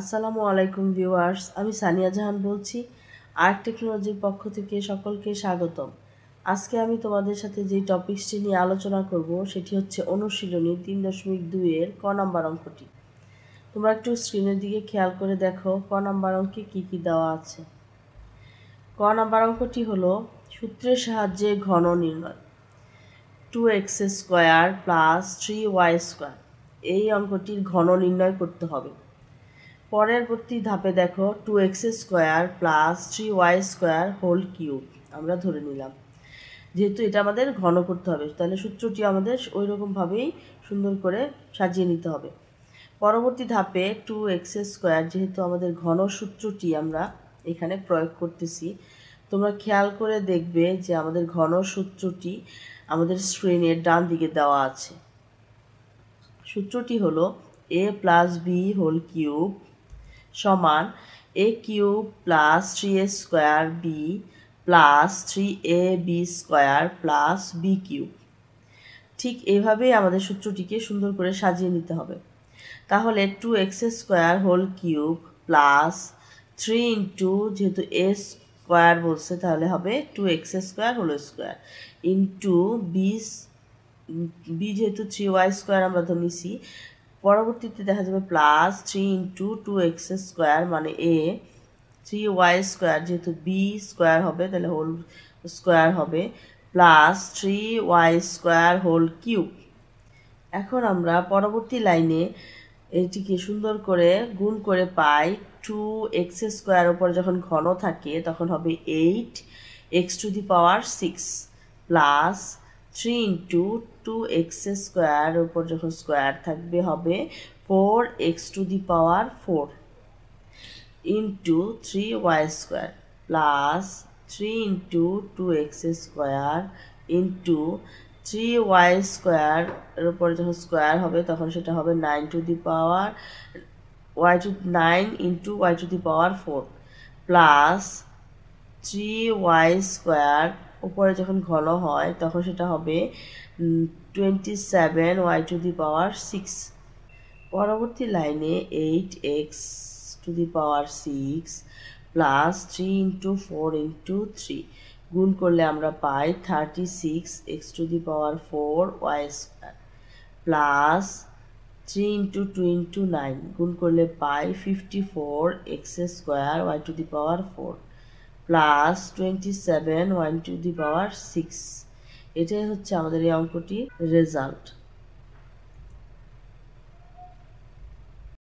আসসালামু আলাইকুম ভিউয়ার্স আমি সানিয়া জাহান বলছি আর্ট টেকনোলজির পক্ষ থেকে সকলকে স্বাগতম আজকে আমি তোমাদের সাথে যে টপিকসটি নিয়ে আলোচনা করব সেটি হচ্ছে অনুশীলনী তিন দশমিক দুইয়ের ক নাম্বার অঙ্কটি তোমরা একটু স্ক্রিনের দিকে খেয়াল করে দেখো ক নাম্বার অঙ্কে কী কী দেওয়া আছে ক নাম্বার অঙ্কটি হলো সূত্রের সাহায্যে ঘন নির্ণয় two X square plus three Y square এই অঙ্কটির ঘন নির্ণয় করতে হবে প্রতি ধাপে দেখো two X square plus three Y square whole cube আমরা ধরে নিলাম যেহেতু এটা আমাদের ঘন করতে হবে তাহলে সূত্রটি আমাদের ওই রকমভাবেই সুন্দর করে সাজিয়ে নিতে হবে পরবর্তী ধাপে টু এক্স স্কোয়ার যেহেতু আমাদের ঘন সূত্রটি আমরা এখানে প্রয়োগ করতেছি তোমরা খেয়াল করে দেখবে যে আমাদের ঘন সূত্রটি আমাদের স্ক্রিনের ডান দিকে দেওয়া আছে সূত্রটি হলো A plus B whole cube সমান A cube plus three A square B plus three A B square plus B cube ঠিক এইভাবেই আমাদের সূত্রটিকে সুন্দর করে সাজিয়ে নিতে হবে তাহলে two X square whole cube plus three into যেহেতু এ স্কোয়ার বলছে তাহলে হবে two X square whole square into B B যেহেতু থ্রি ওয়াই স্কোয়ার আমরা তো নিছি পরবর্তীতে দেখা যাবে plus three into two X square মানে এ থ্রি ওয়াই স্কোয়ার যেহেতু বি স্কোয়ার হবে তাহলে হোল স্কোয়ার হবে plus three Y square whole cube এখন আমরা পরবর্তী লাইনে এটিকে সুন্দর করে গুণ করে পাই টু এক্স স্কোয়ার ওপর যখন ঘন থাকে তখন হবে eight X to the power six plus three into two X square উপর যখন স্কোয়ার থাকবে হবে four X to the power four into three Y square plus three into two X square into three Y square এর উপর যখন square হবে তখন সেটা হবে nine to the power Y two nine into Y to the power four plus three Y square উপরে যখন ঘন হয় তখন সেটা হবে twenty seven Y to the power six পরবর্তী লাইনে eight X to the power six plus three into four into three গুণ করলে আমরা পাই thirty six X to the power four Y square plus three into two into nine গুণ করলে পাই fifty four X square Y to the power four plus twenty seven one to the power six এটাই হচ্ছে আমাদের এই অঙ্কটির result